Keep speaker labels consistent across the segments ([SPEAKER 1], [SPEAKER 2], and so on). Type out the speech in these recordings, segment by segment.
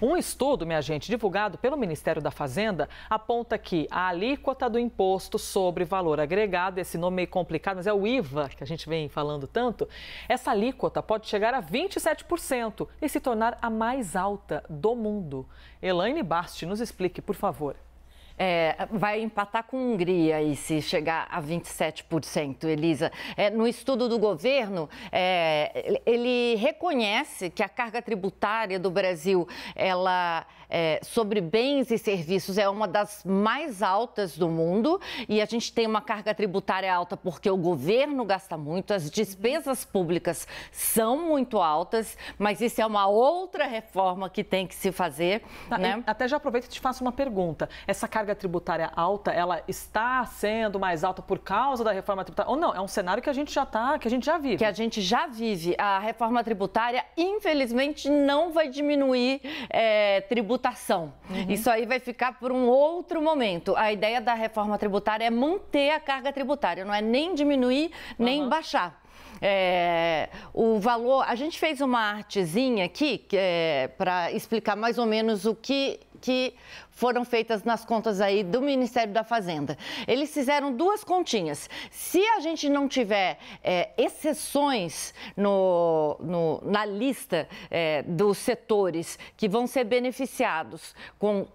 [SPEAKER 1] Um estudo, minha gente, divulgado pelo Ministério da Fazenda, aponta que a alíquota do imposto sobre valor agregado, esse nome meio complicado, mas é o IVA que a gente vem falando tanto, essa alíquota pode chegar a 27% e se tornar a mais alta do mundo. Elaine Basti nos explique, por favor. É, vai empatar com
[SPEAKER 2] a Hungria e se chegar a 27%, Elisa. É, no estudo do governo, é, ele reconhece que a carga tributária do Brasil ela, é, sobre bens e serviços é uma das mais altas do mundo e a gente tem uma carga tributária alta porque o governo gasta muito, as despesas públicas são muito altas, mas isso é uma outra reforma que tem que
[SPEAKER 1] se fazer. Tá, né? Até já aproveito e te faço uma pergunta. Essa carga carga tributária alta, ela está sendo mais alta por causa da reforma tributária? Ou não? É um cenário que a gente já está, que a gente já vive. Que a gente já vive. A reforma tributária, infelizmente, não vai diminuir
[SPEAKER 2] é, tributação. Uhum. Isso aí vai ficar por um outro momento. A ideia da reforma tributária é manter a carga tributária, não é nem diminuir, nem uhum. baixar. É, o valor. A gente fez uma artezinha aqui é, para explicar mais ou menos o que que foram feitas nas contas aí do Ministério da Fazenda. Eles fizeram duas continhas. Se a gente não tiver é, exceções no, no, na lista é, dos setores que vão ser beneficiados com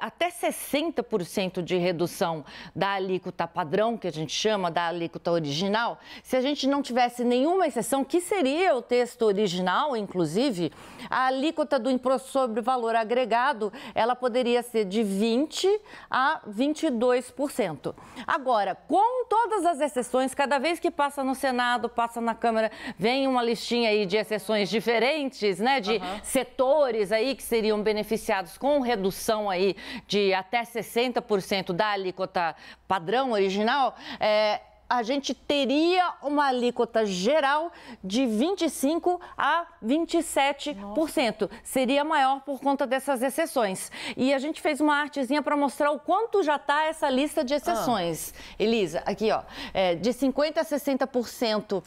[SPEAKER 2] até 60% de redução da alíquota padrão, que a gente chama da alíquota original, se a gente não tivesse nenhuma exceção, que seria o texto original, inclusive, a alíquota do imposto sobre valor agregado, ela poderia ser de 20 a 22%. Agora, com todas as exceções, cada vez que passa no Senado, passa na Câmara, vem uma listinha aí de exceções diferentes, né, de uhum. setores aí que seriam beneficiados com redução redução aí de até 60% da alíquota padrão original, é, a gente teria uma alíquota geral de 25% a 27%. Nossa. Seria maior por conta dessas exceções. E a gente fez uma artezinha para mostrar o quanto já está essa lista de exceções. Ah. Elisa, aqui ó, é, de 50% a 60%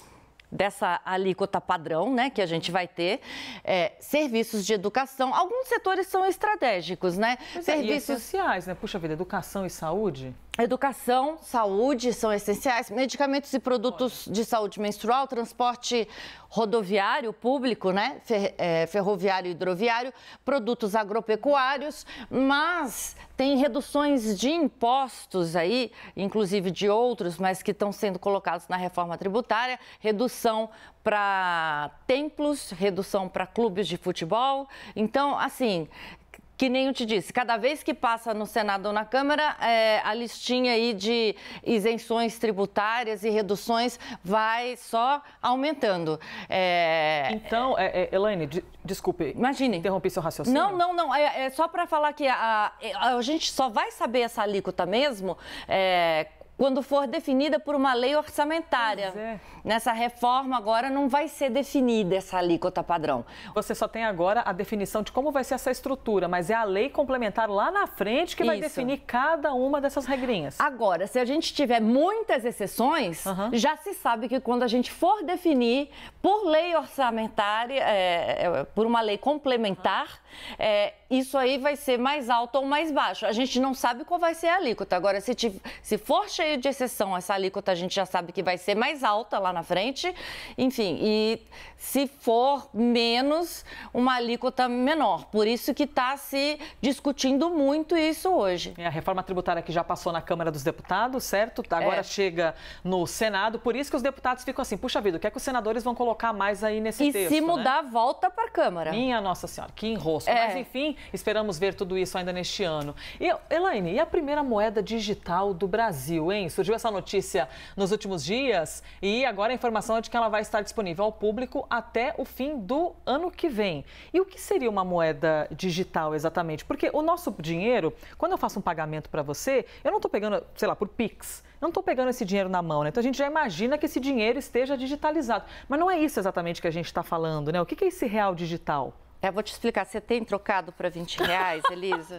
[SPEAKER 2] dessa alíquota padrão, né, que a gente vai ter, é, serviços de educação. Alguns
[SPEAKER 1] setores são estratégicos, né? É, é serviços é, sociais, né? Puxa vida, educação e saúde. Educação,
[SPEAKER 2] saúde são essenciais, medicamentos e produtos de saúde menstrual, transporte rodoviário público, né? Fer, é, ferroviário e hidroviário, produtos agropecuários, mas tem reduções de impostos aí, inclusive de outros, mas que estão sendo colocados na reforma tributária, redução para templos, redução para clubes de futebol. Então, assim, que nem eu te disse, cada vez que passa no Senado ou na Câmara, é, a listinha aí de isenções tributárias e reduções vai só
[SPEAKER 1] aumentando. É... Então, é, é Elaine, de, desculpe. Imagine. Interrompi seu raciocínio. Não,
[SPEAKER 2] não, não. É, é só para falar que a, a, a, gente só vai saber essa alíquota mesmo é, quando for definida por uma lei orçamentária. É. Nessa reforma
[SPEAKER 1] agora não vai ser definida essa alíquota padrão. Você só tem agora a definição de como vai ser essa estrutura, mas é a lei complementar lá na frente que Isso. vai definir cada uma dessas regrinhas.
[SPEAKER 2] Agora, se a gente tiver muitas exceções, uhum. já se sabe que quando a gente for definir por lei orçamentária, é, é, por uma lei complementar, é, isso aí vai ser mais alto ou mais baixo. A gente não sabe qual vai ser a alíquota. Agora, se, te, se for cheio cheio de exceção. Essa alíquota a gente já sabe que vai ser mais alta lá na frente. Enfim, e se for menos, uma alíquota menor. Por isso
[SPEAKER 1] que está se discutindo muito isso hoje. É, a reforma tributária que já passou na Câmara dos Deputados, certo? Agora é. chega no Senado. Por isso que os deputados ficam assim, puxa vida, o que é que os senadores vão colocar mais aí nesse e texto? E se mudar, né? volta para a Câmara. Minha Nossa Senhora, que enrosco. É. Mas enfim, esperamos ver tudo isso ainda neste ano. E, Elaine, e a primeira moeda digital do Brasil, hein? hein? Surgiu essa notícia nos últimos dias e agora a informação é de que ela vai estar disponível ao público até o fim do ano que vem. E o que seria uma moeda digital exatamente? Porque o nosso dinheiro, quando eu faço um pagamento para você, eu não estou pegando, sei lá, por Pix. Eu não estou pegando esse dinheiro na mão, né? Então a gente já imagina que esse dinheiro esteja digitalizado. Mas não é isso exatamente que a gente está falando, né? O que é esse real digital? Eu é, vou te explicar. Você tem trocado para 20 reais, Elisa?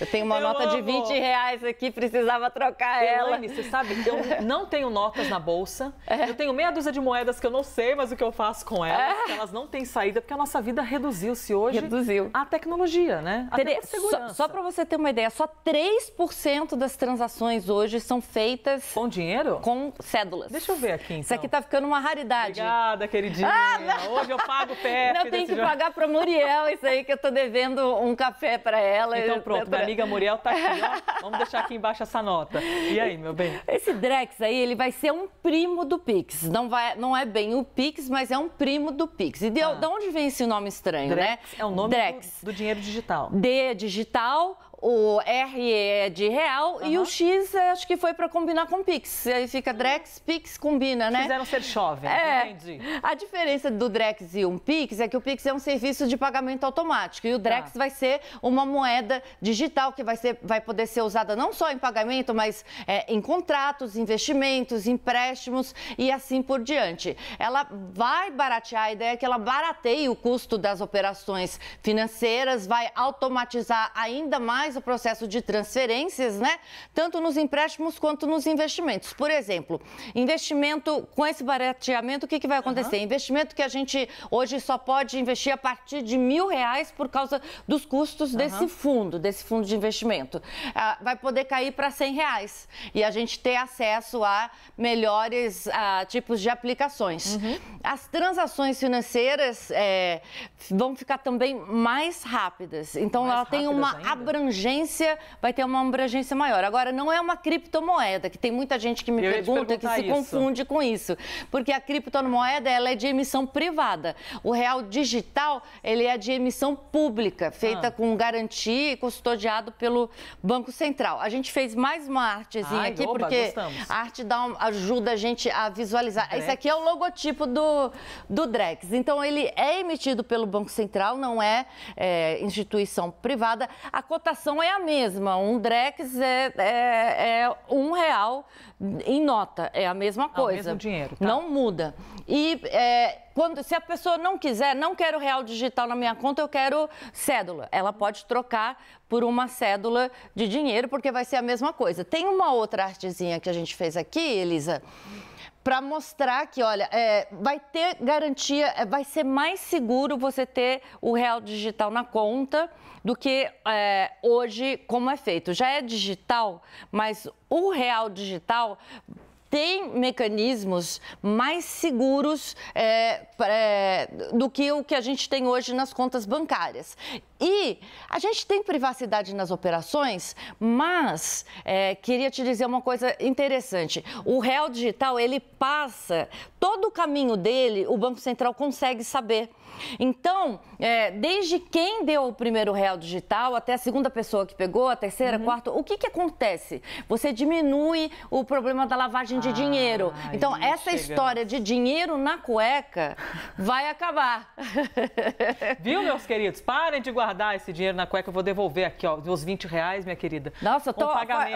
[SPEAKER 1] Eu tenho uma eu nota amo. de 20 reais aqui, precisava trocar Elane, ela. Elaine, você sabe, eu não tenho notas na bolsa. É. Eu tenho meia dúzia de moedas que eu não sei mais o que eu faço com elas. É. Elas não têm saída, porque a nossa vida reduziu-se hoje. Reduziu. A tecnologia, né? A Tere... Só, só para você ter uma ideia, só 3% das transações
[SPEAKER 2] hoje são feitas... Com dinheiro? Com cédulas. Deixa eu ver aqui, então. Isso aqui então. tá ficando uma raridade.
[SPEAKER 1] Obrigada, queridinha. Ah, hoje eu pago o Não tem que jogo. pagar
[SPEAKER 2] pro Muriel isso aí, que eu tô devendo um café pra ela. Então pronto, pra... minha amiga Muriel tá aqui,
[SPEAKER 1] ó. Vamos deixar aqui embaixo essa nota. E aí, meu bem?
[SPEAKER 2] Esse Drex aí, ele vai ser um primo do Pix. Não, vai, não é bem o Pix, mas é um primo do Pix. E de, ah. de onde vem esse nome estranho, Drex né? é o nome Drex. Do, do dinheiro digital. D é digital, o R é de real e o X é, acho que foi para combinar com Pix. Aí fica Drex, Pix combina, né? Fizeram ser chove. é, entendi. A diferença do Drex e um Pix é que o Pix é um serviço de pagamento automático e o Drex tá. vai ser uma moeda digital que vai, ser, vai poder ser usada não só em pagamento, mas é, em contratos, investimentos, empréstimos e assim por diante. Ela vai baratear, a ideia é que ela barateie o custo das operações financeiras, vai automatizar ainda mais o processo de transferências, né? Tanto nos empréstimos quanto nos investimentos. Por exemplo, investimento com esse barateamento, o que, que vai acontecer? Uhum. Investimento que a gente hoje só pode investir a partir de mil reais por causa dos custos uhum. desse fundo, desse fundo de investimento. Ah, vai poder cair para cem reais e a gente ter acesso a melhores ah, tipos de aplicações. Uhum. As transações financeiras é, vão ficar também mais rápidas. Então, mais ela tem uma ainda. abrangência abrangência, vai ter uma abrangência maior. Agora, não é uma criptomoeda, que tem muita gente que me Eu pergunta que se isso. confunde com isso, porque a criptomoeda ela é de emissão privada. O real digital, ele é de emissão pública, feita ah. com garantia e custodiado pelo Banco Central. A gente fez mais uma artezinha Ai, aqui, oba, porque gostamos. a arte dá um, ajuda a gente a visualizar. Drex. Esse aqui é o logotipo do, do Drex. Então, ele é emitido pelo Banco Central, não é, é instituição privada. A cotação cotação é a mesma. Um Drex é, é, é um real em nota, é a mesma coisa. É o mesmo dinheiro, tá? Não muda. E é, quando, se a pessoa não quiser, não quero real digital na minha conta, eu quero cédula. Ela pode trocar por uma cédula de dinheiro, porque vai ser a mesma coisa. Tem uma outra artezinha que a gente fez aqui, Elisa para mostrar que, olha, é, vai ter garantia, é, vai ser mais seguro você ter o real digital na conta do que é, hoje como é feito. Já é digital, mas o real digital tem mecanismos mais seguros é, é, do que o que a gente tem hoje nas contas bancárias. E a gente tem privacidade nas operações, mas é, queria te dizer uma coisa interessante. O réu digital, ele passa todo o caminho dele, o Banco Central consegue saber. Então, é, desde quem deu o primeiro real digital até a segunda pessoa que pegou, a terceira, uhum. quarta, o que, que acontece? Você diminui o problema da lavagem de ah, dinheiro. Então, essa chegamos. história de dinheiro na cueca vai acabar.
[SPEAKER 1] Viu, meus queridos? Parem de guardar esse dinheiro na cueca. Eu vou devolver aqui, ó, meus 20 reais, minha querida. Nossa, eu tô,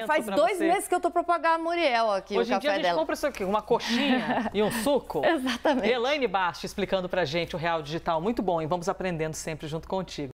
[SPEAKER 1] faz dois você. meses que eu
[SPEAKER 2] tô pra pagar a Muriel aqui. Hoje em dia a gente dela. compra
[SPEAKER 1] isso aqui, uma coxinha e um suco. Exatamente. Elaine Basti explicando pra gente o real digital digital. Muito bom e vamos aprendendo sempre junto contigo.